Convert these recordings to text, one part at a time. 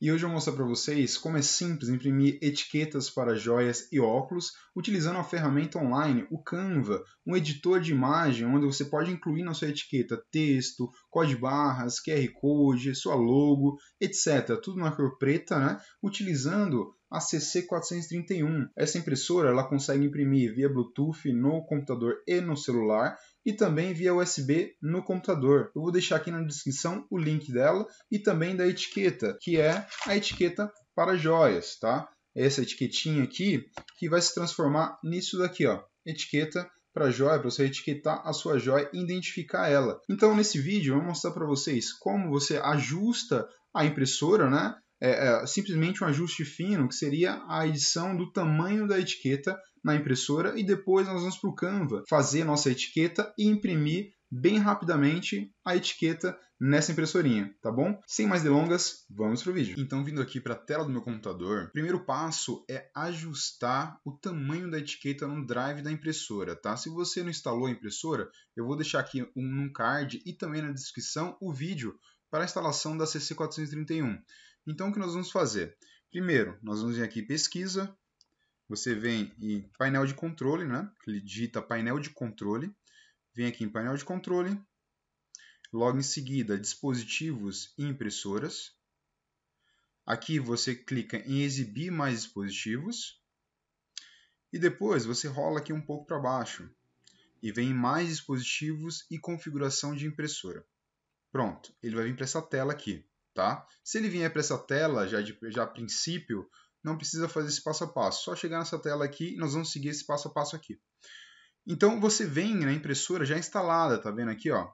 E hoje eu vou mostrar para vocês como é simples imprimir etiquetas para joias e óculos utilizando a ferramenta online, o Canva, um editor de imagem onde você pode incluir na sua etiqueta texto, código barras, QR Code, sua logo, etc. Tudo na cor preta, né? Utilizando a CC431. Essa impressora ela consegue imprimir via Bluetooth no computador e no celular e também via USB no computador. Eu vou deixar aqui na descrição o link dela e também da etiqueta, que é a etiqueta para joias, tá? É essa etiquetinha aqui que vai se transformar nisso daqui, ó, etiqueta para joia, para você etiquetar a sua joia e identificar ela. Então, nesse vídeo, eu vou mostrar para vocês como você ajusta a impressora, né? É, é, simplesmente um ajuste fino, que seria a edição do tamanho da etiqueta na impressora e depois nós vamos para o Canva fazer nossa etiqueta e imprimir bem rapidamente a etiqueta nessa impressorinha, tá bom? Sem mais delongas, vamos pro vídeo. Então, vindo aqui para a tela do meu computador, o primeiro passo é ajustar o tamanho da etiqueta no drive da impressora, tá? Se você não instalou a impressora, eu vou deixar aqui um, um card e também na descrição o vídeo para a instalação da CC431. Então, o que nós vamos fazer? Primeiro, nós vamos vir aqui pesquisa, você vem em painel de controle, né? Ele digita painel de controle. Vem aqui em painel de controle. Logo em seguida, dispositivos e impressoras. Aqui você clica em exibir mais dispositivos. E depois você rola aqui um pouco para baixo. E vem em mais dispositivos e configuração de impressora. Pronto, ele vai vir para essa tela aqui. Tá? Se ele vier para essa tela já, de, já a princípio, não precisa fazer esse passo a passo. Só chegar nessa tela aqui e nós vamos seguir esse passo a passo aqui. Então você vem na impressora já instalada, tá vendo aqui, ó?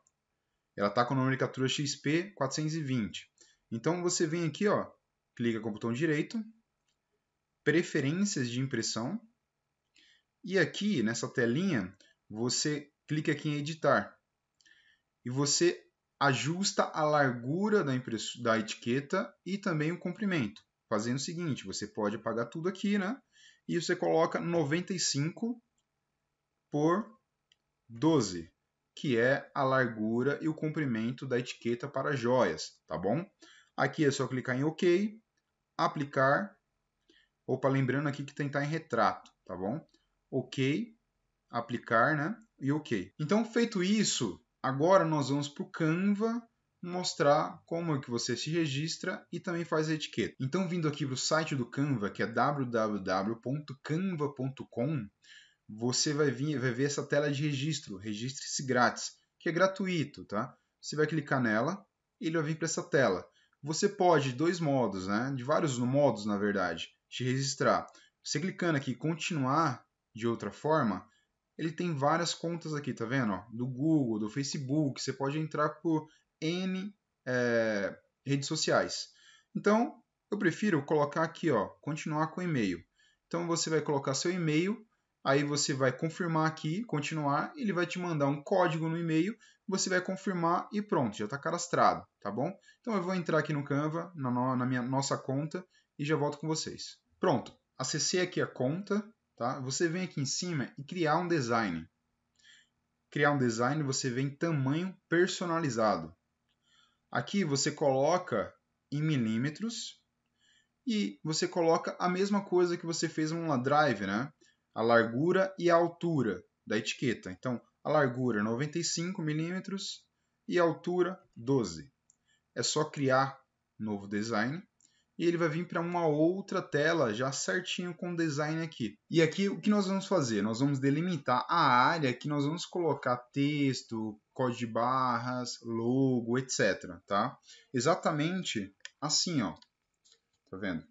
Ela está com a nomenclatura XP 420. Então você vem aqui, ó, clica com o botão direito, preferências de impressão, e aqui nessa telinha você clica aqui em editar e você ajusta a largura da, da etiqueta e também o comprimento fazendo o seguinte, você pode apagar tudo aqui, né? E você coloca 95 por 12, que é a largura e o comprimento da etiqueta para joias, tá bom? Aqui é só clicar em OK, aplicar. Opa, lembrando aqui que tem que estar em retrato, tá bom? OK, aplicar, né? E OK. Então, feito isso, agora nós vamos para o Canva mostrar como é que você se registra e também faz a etiqueta. Então, vindo aqui para o site do Canva, que é www.canva.com, você vai, vir, vai ver essa tela de registro, registre-se grátis, que é gratuito, tá? Você vai clicar nela e ele vai vir para essa tela. Você pode, de dois modos, né? De vários modos, na verdade, te registrar. Você clicando aqui continuar de outra forma, ele tem várias contas aqui, tá vendo? Do Google, do Facebook, você pode entrar por N é, redes sociais. Então, eu prefiro colocar aqui, ó, continuar com e-mail. Então, você vai colocar seu e-mail, aí você vai confirmar aqui, continuar, ele vai te mandar um código no e-mail, você vai confirmar e pronto, já está cadastrado, tá bom? Então, eu vou entrar aqui no Canva, na, na minha nossa conta, e já volto com vocês. Pronto, acessei aqui a conta, tá? Você vem aqui em cima e criar um design. Criar um design, você vem tamanho personalizado. Aqui você coloca em milímetros e você coloca a mesma coisa que você fez no drive, né? A largura e a altura da etiqueta. Então, a largura 95 milímetros e a altura 12. É só criar novo design e ele vai vir para uma outra tela já certinho com o design aqui. E aqui o que nós vamos fazer? Nós vamos delimitar a área que nós vamos colocar texto, código de barras, logo, etc. Tá? Exatamente assim, ó. Tá vendo?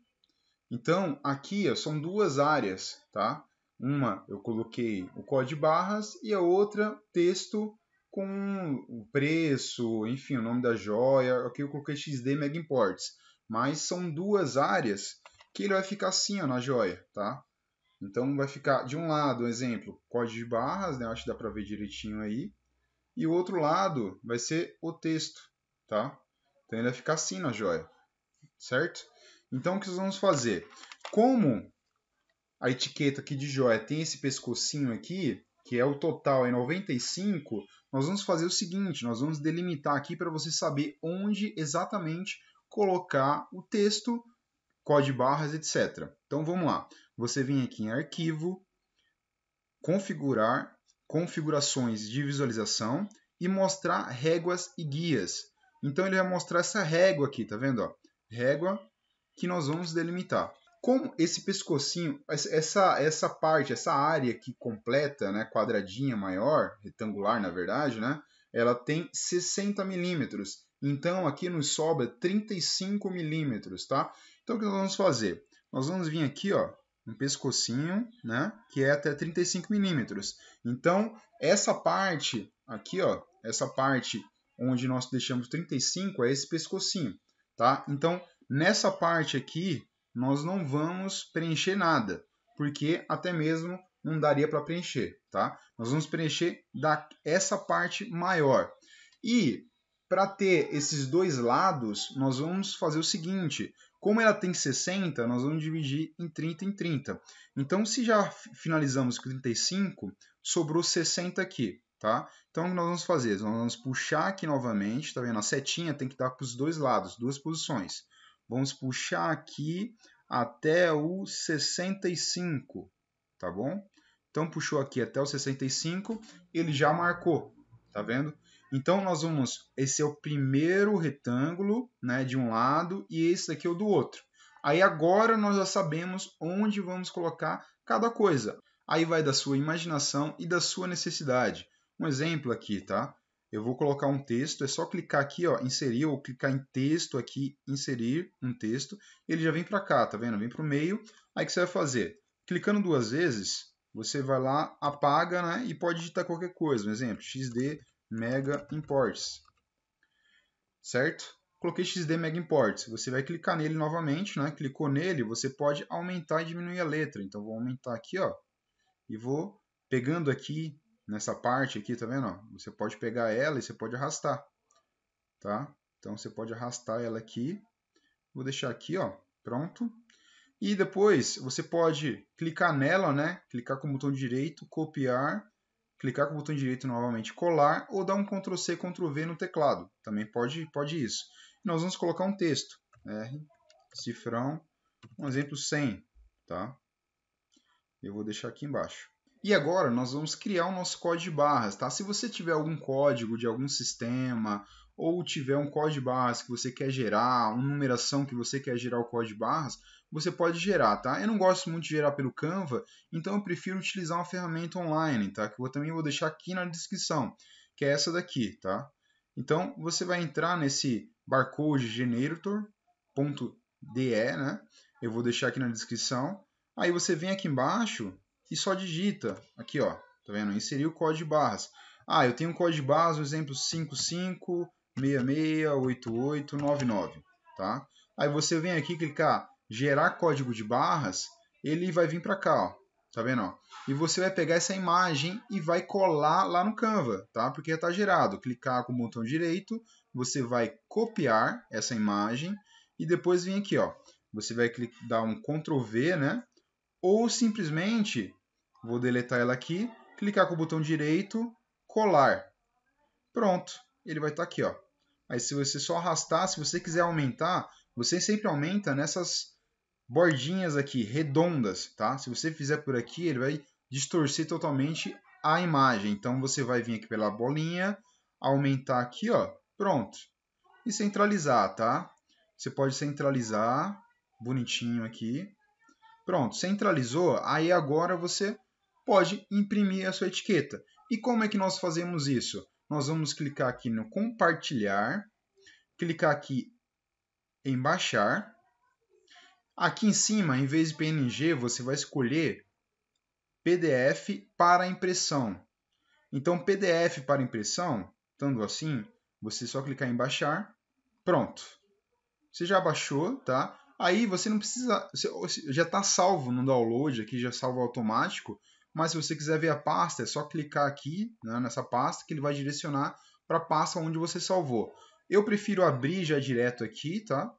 Então aqui ó, são duas áreas, tá? Uma eu coloquei o código de barras e a outra texto com o preço, enfim, o nome da joia. Aqui eu coloquei XD Mega Imports mas são duas áreas que ele vai ficar assim ó, na joia, tá? Então vai ficar de um lado, um exemplo, código de barras, né? Acho que dá para ver direitinho aí. E o outro lado vai ser o texto, tá? Então ele vai ficar assim na joia, certo? Então o que nós vamos fazer? Como a etiqueta aqui de joia tem esse pescocinho aqui, que é o total em é 95, nós vamos fazer o seguinte, nós vamos delimitar aqui para você saber onde exatamente colocar o texto, código de barras, etc. Então vamos lá. Você vem aqui em arquivo, configurar, configurações de visualização e mostrar réguas e guias. Então ele vai mostrar essa régua aqui, tá vendo? Ó? Régua que nós vamos delimitar. Como esse pescocinho, essa, essa parte, essa área aqui completa, né, quadradinha maior, retangular na verdade, né, ela tem 60 milímetros. Então aqui nos sobra 35 milímetros, tá? Então o que nós vamos fazer? Nós vamos vir aqui, ó, um pescocinho, né? Que é até 35 milímetros. Então essa parte aqui, ó, essa parte onde nós deixamos 35 é esse pescocinho, tá? Então nessa parte aqui nós não vamos preencher nada, porque até mesmo não daria para preencher, tá? Nós vamos preencher da, essa parte maior. E para ter esses dois lados, nós vamos fazer o seguinte: como ela tem 60, nós vamos dividir em 30 em 30. Então, se já finalizamos com 35, sobrou 60 aqui, tá? Então, o que nós vamos fazer? Nós vamos puxar aqui novamente, tá vendo? A setinha tem que estar para os dois lados, duas posições. Vamos puxar aqui até o 65, tá bom? Então, puxou aqui até o 65, ele já marcou, tá vendo? Então nós vamos, esse é o primeiro retângulo, né, de um lado e esse daqui é o do outro. Aí agora nós já sabemos onde vamos colocar cada coisa. Aí vai da sua imaginação e da sua necessidade. Um exemplo aqui, tá? Eu vou colocar um texto, é só clicar aqui, ó, inserir ou clicar em texto aqui, inserir um texto, ele já vem para cá, tá vendo? Vem para o meio. Aí o que você vai fazer? Clicando duas vezes, você vai lá, apaga, né, e pode digitar qualquer coisa. Um exemplo, xd mega imports, certo? Coloquei XD mega imports, você vai clicar nele novamente, né? Clicou nele, você pode aumentar e diminuir a letra. Então vou aumentar aqui, ó, e vou pegando aqui nessa parte aqui, tá vendo? Ó? Você pode pegar ela e você pode arrastar, tá? Então você pode arrastar ela aqui. Vou deixar aqui, ó, pronto. E depois você pode clicar nela, né? Clicar com o botão direito, copiar clicar com o botão direito novamente colar ou dar um Ctrl C, Ctrl V no teclado. Também pode, pode isso. Nós vamos colocar um texto. R, né? cifrão, um exemplo 100, tá? Eu vou deixar aqui embaixo. E agora nós vamos criar o nosso código de barras, tá? Se você tiver algum código de algum sistema ou tiver um código de barras que você quer gerar, uma numeração que você quer gerar o código de barras, você pode gerar, tá? Eu não gosto muito de gerar pelo Canva, então eu prefiro utilizar uma ferramenta online, tá? Que eu também vou deixar aqui na descrição, que é essa daqui, tá? Então, você vai entrar nesse barcode generator.de, né? Eu vou deixar aqui na descrição. Aí você vem aqui embaixo e só digita, aqui ó, tá vendo? Inserir o código de barras. Ah, eu tenho um código de barras, um exemplo 55668899, tá? Aí você vem aqui clicar gerar código de barras, ele vai vir para cá, ó. Tá vendo? Ó? E você vai pegar essa imagem e vai colar lá no Canva, tá? Porque já está gerado. Clicar com o botão direito, você vai copiar essa imagem e depois vir aqui, ó. Você vai dar um Ctrl V, né? Ou simplesmente, vou deletar ela aqui, clicar com o botão direito, colar. Pronto, ele vai estar tá aqui, ó. Aí se você só arrastar, se você quiser aumentar, você sempre aumenta nessas bordinhas aqui redondas, tá? Se você fizer por aqui, ele vai distorcer totalmente a imagem. Então você vai vir aqui pela bolinha, aumentar aqui, ó, pronto. E centralizar, tá? Você pode centralizar, bonitinho aqui. Pronto, centralizou, aí agora você pode imprimir a sua etiqueta. E como é que nós fazemos isso? Nós vamos clicar aqui no compartilhar, clicar aqui em baixar, Aqui em cima, em vez de PNG, você vai escolher PDF para impressão. Então, PDF para impressão, estando assim, você só clicar em baixar, pronto. Você já baixou, tá? Aí você não precisa, já está salvo no download aqui, já salvo automático. Mas se você quiser ver a pasta, é só clicar aqui né, nessa pasta que ele vai direcionar para a pasta onde você salvou. Eu prefiro abrir já direto aqui, tá?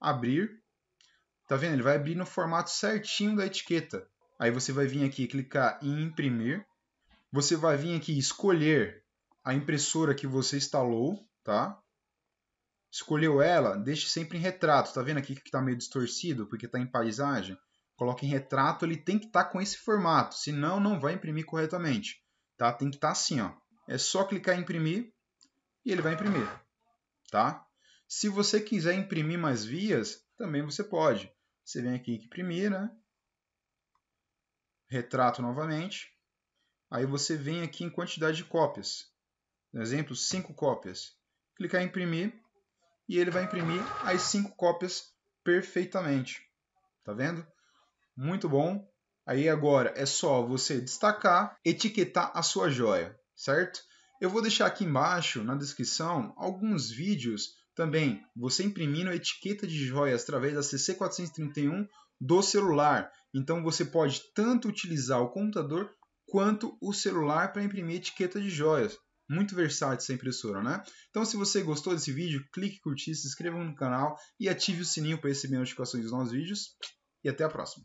Abrir. Tá vendo? Ele vai abrir no formato certinho da etiqueta. Aí você vai vir aqui clicar em imprimir. Você vai vir aqui escolher a impressora que você instalou, tá? Escolheu ela, deixe sempre em retrato. Tá vendo aqui que está meio distorcido porque está em paisagem? Coloque em retrato, ele tem que estar tá com esse formato, senão não vai imprimir corretamente, tá? Tem que estar tá assim, ó. É só clicar em imprimir e ele vai imprimir, tá? Se você quiser imprimir mais vias, também você pode. Você vem aqui em imprimir, né? Retrato novamente. Aí você vem aqui em quantidade de cópias. exemplo, 5 cópias. Clicar em imprimir e ele vai imprimir as 5 cópias perfeitamente. Tá vendo? Muito bom. Aí agora é só você destacar, etiquetar a sua joia, certo? Eu vou deixar aqui embaixo na descrição alguns vídeos também, você imprimindo a etiqueta de joias através da CC431 do celular. Então você pode tanto utilizar o computador quanto o celular para imprimir etiqueta de joias. Muito versátil essa impressora, né? Então, se você gostou desse vídeo, clique curtir, se inscreva no canal e ative o sininho para receber notificações dos novos vídeos. E até a próxima!